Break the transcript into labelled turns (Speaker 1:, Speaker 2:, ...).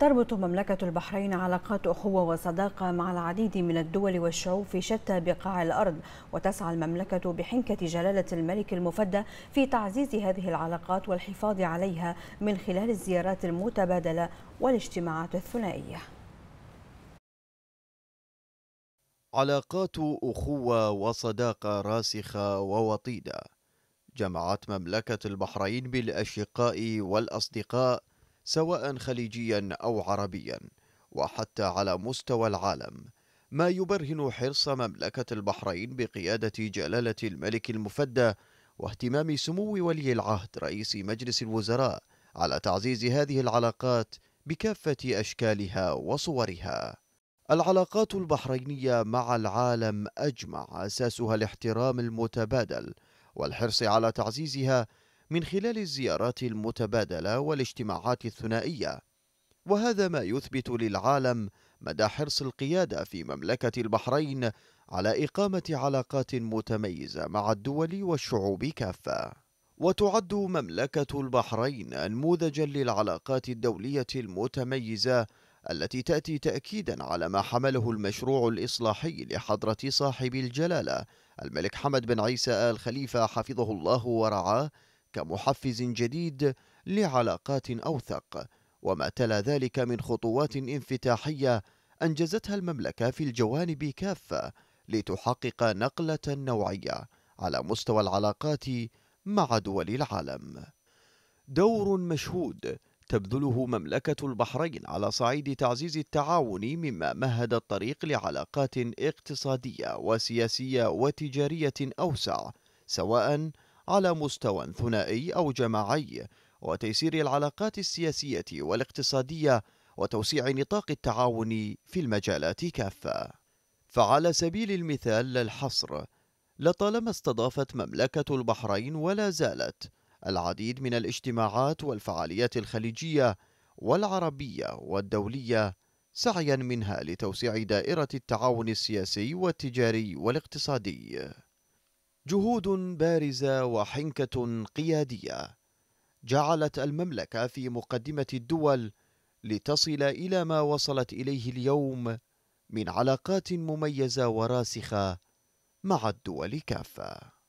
Speaker 1: تربط مملكة البحرين علاقات أخوة وصداقة مع العديد من الدول والشعوب في شتى بقاع الأرض وتسعى المملكة بحنكة جلالة الملك المفدى في تعزيز هذه العلاقات والحفاظ عليها من خلال الزيارات المتبادلة والاجتماعات الثنائية علاقات أخوة وصداقة راسخة ووطيدة جمعت مملكة البحرين بالأشقاء والأصدقاء سواء خليجيا أو عربيا وحتى على مستوى العالم ما يبرهن حرص مملكة البحرين بقيادة جلالة الملك المفدى واهتمام سمو ولي العهد رئيس مجلس الوزراء على تعزيز هذه العلاقات بكافة أشكالها وصورها العلاقات البحرينية مع العالم أجمع أساسها الاحترام المتبادل والحرص على تعزيزها من خلال الزيارات المتبادلة والاجتماعات الثنائية وهذا ما يثبت للعالم مدى حرص القيادة في مملكة البحرين على إقامة علاقات متميزة مع الدول والشعوب كافة وتعد مملكة البحرين نموذجا للعلاقات الدولية المتميزة التي تأتي تأكيدا على ما حمله المشروع الإصلاحي لحضرة صاحب الجلالة الملك حمد بن عيسى آل خليفة حفظه الله ورعاه كمحفز جديد لعلاقات أوثق وما تلا ذلك من خطوات انفتاحية أنجزتها المملكة في الجوانب كافة لتحقق نقلة نوعية على مستوى العلاقات مع دول العالم دور مشهود تبذله مملكة البحرين على صعيد تعزيز التعاون مما مهد الطريق لعلاقات اقتصادية وسياسية وتجارية أوسع سواء على مستوى ثنائي أو جماعي وتيسير العلاقات السياسية والاقتصادية وتوسيع نطاق التعاون في المجالات كافة فعلى سبيل المثال للحصر لطالما استضافت مملكة البحرين ولا زالت العديد من الاجتماعات والفعاليات الخليجية والعربية والدولية سعيا منها لتوسيع دائرة التعاون السياسي والتجاري والاقتصادي جهود بارزه وحنكه قياديه جعلت المملكه في مقدمه الدول لتصل الى ما وصلت اليه اليوم من علاقات مميزه وراسخه مع الدول كافه